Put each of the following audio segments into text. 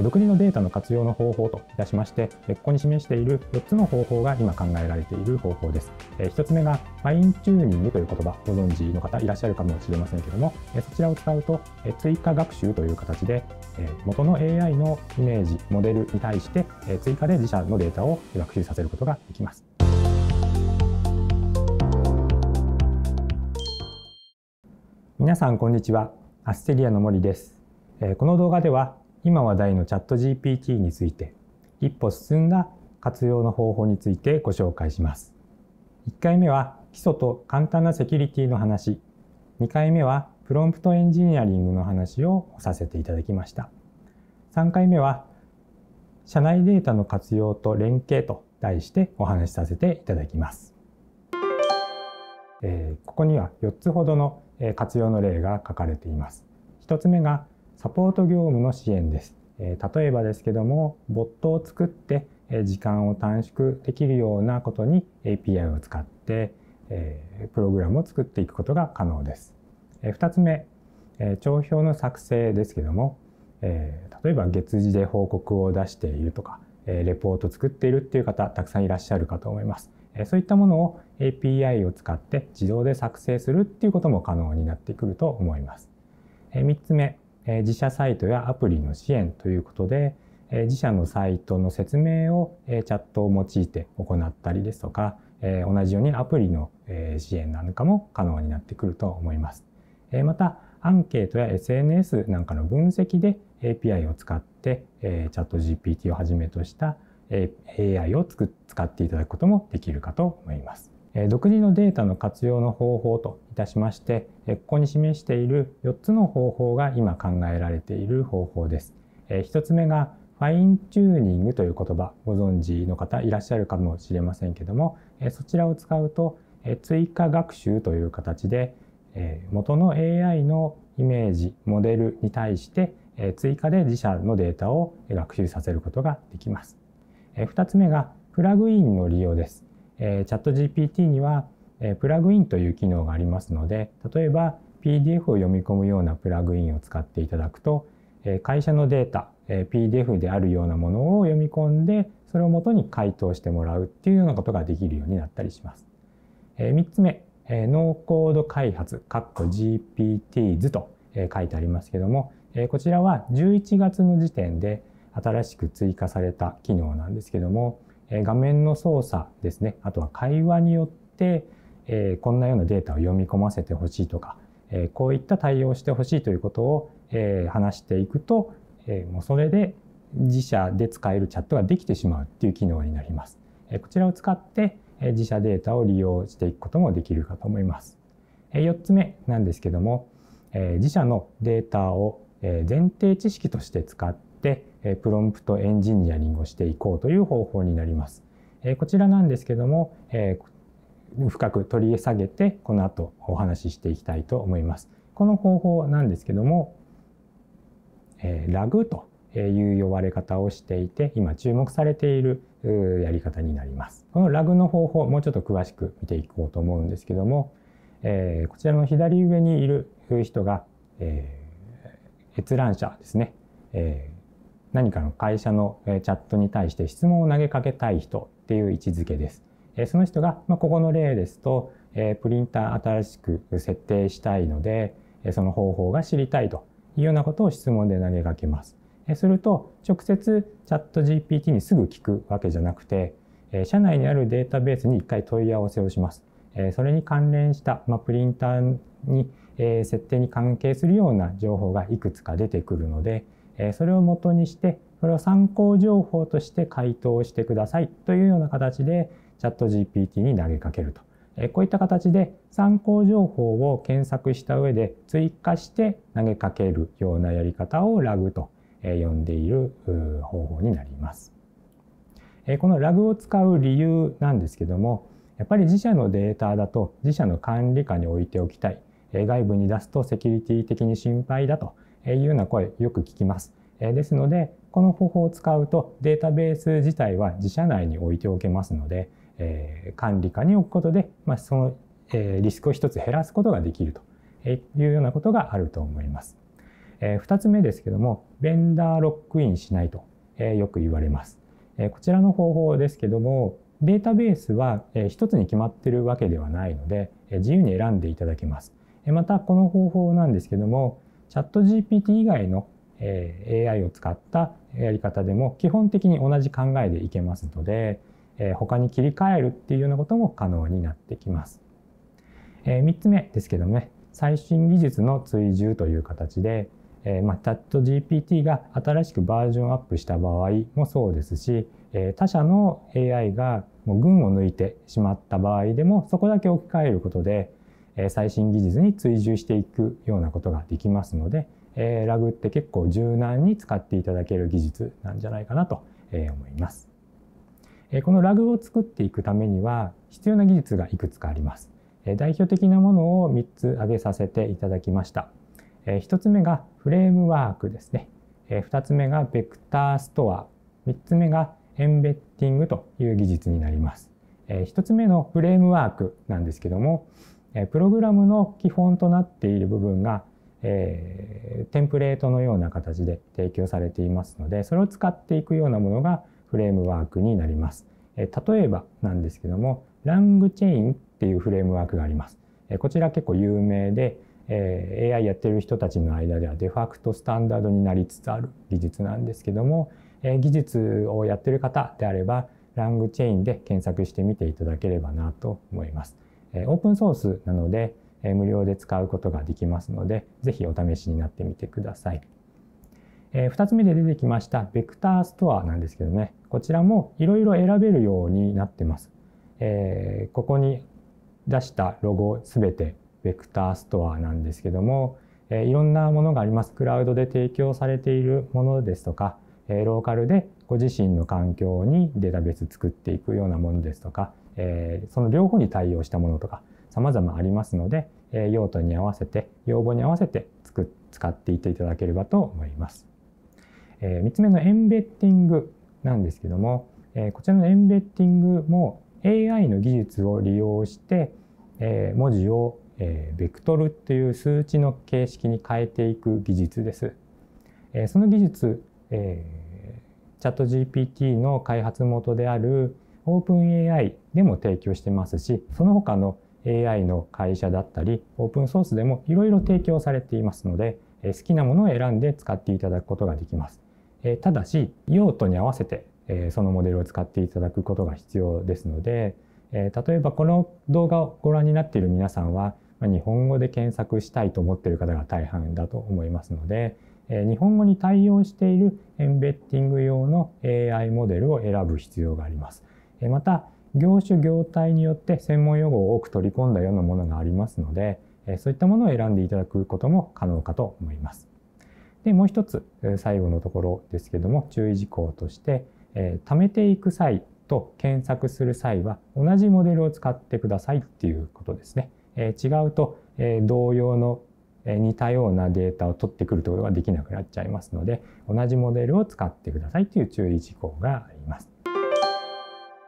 独自のデータの活用の方法といたしまして、ここに示している4つの方法が今考えられている方法です。1つ目が、ファインチューニングという言葉、ご存知の方いらっしゃるかもしれませんけども、そちらを使うと、追加学習という形で、元の AI のイメージ、モデルに対して、追加で自社のデータを学習させることができます。皆さん、こんにちは。アステリアの森です。この動画では、今話題のチャット GPT について一歩進んだ活用の方法についてご紹介します。1回目は基礎と簡単なセキュリティの話、2回目はプロンプトエンジニアリングの話をさせていただきました。3回目は社内データの活用と連携と題してお話しさせていただきます。えー、ここには4つほどの活用の例が書かれています。1つ目がサポート業務の支援です。例えばですけども、ボットを作って時間を短縮できるようなことに API を使ってプログラムを作っていくことが可能です。2つ目、帳票の作成ですけども、例えば月次で報告を出しているとか、レポート作っているっていう方たくさんいらっしゃるかと思います。そういったものを API を使って自動で作成するっていうことも可能になってくると思います。3つ目、自社サイトやアプリの支援ということで、自社のサイトの説明をチャットを用いて行ったりですとか、同じようにアプリの支援なんかも可能になってくると思います。また、アンケートや SNS なんかの分析で API を使って、チャット GPT をはじめとした AI を使っていただくこともできるかと思います。独自のデータの活用の方法といたしましてここに示している4つの方法が今考えられている方法です。1つ目がファインチューニングという言葉ご存知の方いらっしゃるかもしれませんけどもそちらを使うと追加学習という形で元の AI のイメージモデルに対して追加で自社のデータを学習させることができます。2つ目がプラグインの利用です。えチャット GPT には、えプラグインという機能がありますので例えば PDF を読み込むようなプラグインを使っていただくと、え会社のデータ、え PDF であるようなものを読み込んでそれをもとに回答してもらうっていうようなことができるようになったりします。え3つ目、えノーコード開発 GPT 図と、え書いてありますけども、えこちらは11月の時点で新しく追加された機能なんですけども、画面の操作ですねあとは会話によって、えこんなようなデータを読み込ませてほしいとか、えこういった対応をしてほしいということを、え話していくと、えもうそれで自社で使えるチャットができてしまうっていう機能になります。えこちらを使って、え自社データを利用していくこともできるかと思います。え4つ目なんですけども、え自社のデータを前提知識として使ってプロンプトエンジニアリングをしていこうという方法になります。こちらなんですけども、深く取り下げてこの後お話ししていきたいと思います。この方法なんですけども、ラグという呼ばれ方をしていて今注目されているやり方になります。このラグの方法もうちょっと詳しく見ていこうと思うんですけども、えこちらの左上にいる人が、え閲覧者ですね、何かの会社のチャットに対して質問を投げかけたい人っていう位置づけです。その人が、まあ、ここの例ですと、プリンター新しく設定したいので、その方法が知りたいというようなことを質問で投げかけます。すると、直接チャット GPT にすぐ聞くわけじゃなくて、社内にあるデータベースに一回問い合わせをします。それに関連した、まあ、プリンターに設定に関係するような情報がいくつか出てくるので、えそれを元にしてそれを参考情報として回答してくださいというような形でチャット GPT に投げかけると、えこういった形で参考情報を検索した上で追加して投げかけるようなやり方をラグと、え呼んでいる方法になります。えこのラグを使う理由なんですけどもやっぱり自社のデータだと自社の管理下に置いておきたい外部に出すとセキュリティ的に心配だというような声よく聞きます。ですのでこの方法を使うとデータベース自体は自社内に置いておけますので、え管理下に置くことで、まその、えリスクを1つ減らすことができるというようなことがあると思います。え2つ目ですけどもベンダーロックインしないと、えよく言われます、えこちらの方法ですけどもデータベースは1つに決まってるわけではないので自由に選んでいただけます。またこの方法なんですけどもチャット GPT 以外の AI を使ったやり方でも基本的に同じ考えでいけますので他に切り替えるっていうようなことも可能になってきます。3つ目ですけどもね最新技術の追従という形で、えまチャット GPT が新しくバージョンアップした場合もそうですし、え他社の AI がもう群を抜いてしまった場合でもそこだけ置き換えることで、最新技術に追従していくようなことができますので、えラグって結構柔軟に使っていただける技術なんじゃないかなと思います。このラグを作っていくためには必要な技術がいくつかあります。代表的なものを3つ挙げさせていただきました。1つ目がフレームワークですね。2つ目がベクターストア。3つ目がエンベッティングという技術になります。1つ目のフレームワークなんですけども、プログラムの基本となっている部分が、えー、テンプレートのような形で提供されていますのでそれを使っていくようなものがフレームワークになります。えー、例えばなんですけどもラングチェインっていうフレームワークがあります。えー、こちら結構有名で、えー、AI やってる人たちの間ではデファクトスタンダードになりつつある技術なんですけども、えー、技術をやってる方であればラングチェインで検索してみていただければなと思います。オープンソースなので無料で使うことができますので、ぜひお試しになってみてください。え2つ目で出てきました、ベクターストアなんですけどね、こちらもいろいろ選べるようになってます。えここに出したロゴすべてベクターストアなんですけども、えいろんなものがあります。クラウドで提供されているものですとか、えローカルでご自身の環境にデータベース作っていくようなものですとか、えその両方に対応したものとか様々ありますので、え用途に合わせて要望に合わせて使っていっていただければと思います。え3つ目のエンベッティングなんですけども、えこちらのエンベッティングも AI の技術を利用して、え文字を、えベクトルっていう数値の形式に変えていく技術です。えその技術、えチャット GPT の開発元である OpenAI でも提供してますし、その他の AI の会社だったり、オープンソースでもいろいろ提供されていますので、好きなものを選んで使っていただくことができます。ただし、用途に合わせてそのモデルを使っていただくことが必要ですので、例えばこの動画をご覧になっている皆さんは、日本語で検索したいと思っている方が大半だと思いますので、日本語に対応しているエンベッティング用の AI モデルを選ぶ必要があります。また業種業態によって専門用語を多く取り込んだようなものがありますのでそういったものを選んでいただくことも可能かと思います。でもう一つ最後のところですけども注意事項として、え貯めていく際と検索する際は同じモデルを使ってくださいっていうことですね。え違うと、え同様の、え似たようなデータを取ってくるということができなくなっちゃいますので同じモデルを使ってくださいという注意事項があります。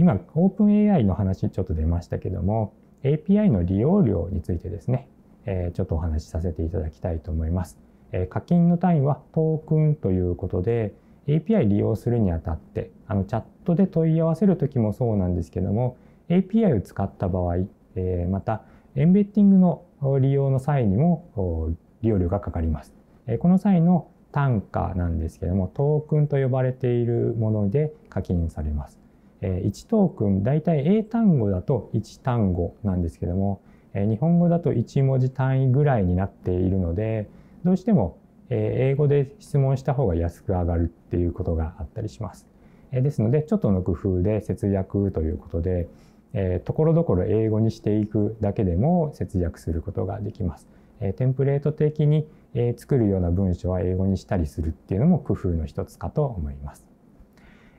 今、OpenAI の話ちょっと出ましたけども、API の利用料についてですね、えちょっとお話しさせていただきたいと思います。え課金の単位はトークンということで、API 利用するにあたって、あのチャットで問い合わせるときもそうなんですけども、API を使った場合、えまた、エンベッティングの利用の際にも利用料がかかります。えこの際の単価なんですけども、トークンと呼ばれているもので課金されます。え1トークン大体英単語だと1単語なんですけども、え日本語だと1文字単位ぐらいになっているのでどうしても、え英語で質問した方が安く上がるっていうことがあったりします。えですのでちょっとの工夫で節約ということで、えー、ところどころ英語にしていくだけでも節約することができます。えテンプレート的に、え作るような文章は英語にしたりするっていうのも工夫の一つかと思います。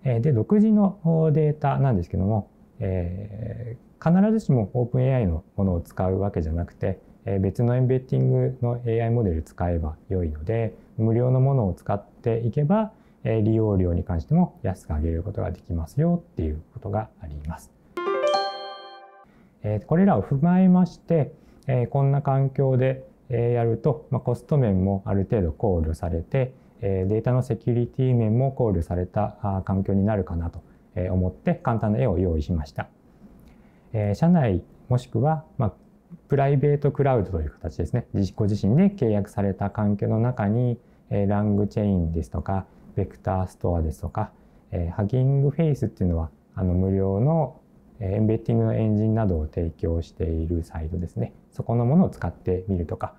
で独自のデータなんですけども、えー、必ずしも OpenAI のものを使うわけじゃなくて、え別のエンベッティングの AI モデル使えば良いので無料のものを使っていけば、え利用料に関しても安く上げることができますよっていうことがあります。えこれらを踏まえまして、えこんな環境でやると、まあ、コスト面もある程度考慮されてデータのセキュリティ面も考慮された環境になるかなと思って簡単な絵を用意しました。社内もしくは、まプライベートクラウドという形ですねご自身で契約された環境の中にラングチェインですとかベクターストアですとかハギングフェイスっていうのはあの無料のエンベッティングのエンジンなどを提供しているサイトですねそこのものを使ってみるとか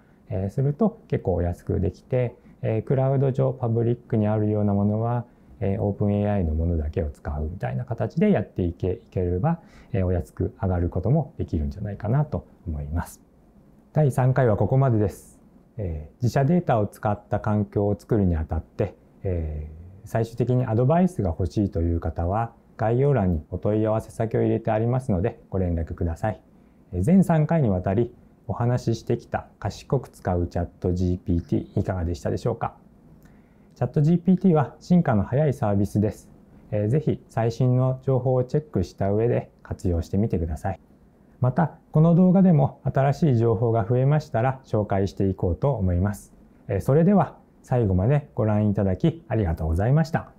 すると結構お安くできてえクラウド上パブリックにあるようなものは、えオープン AI のものだけを使うみたいな形でやっていけいければ、えお安く上がることもできるんじゃないかなと思います。第3回はここまでです。え自社データを使った環境を作るにあたって、え最終的にアドバイスが欲しいという方は概要欄にお問い合わせ先を入れてありますのでご連絡ください。全3回にわたりお話ししてきた賢く使うチャット GPT いかがでしたでしょうかチャット GPT は進化の早いサービスです。えー、ぜひ最新の情報をチェックした上で活用してみてください。また、この動画でも新しい情報が増えましたら紹介していこうと思います。えそれでは最後までご覧いただきありがとうございました。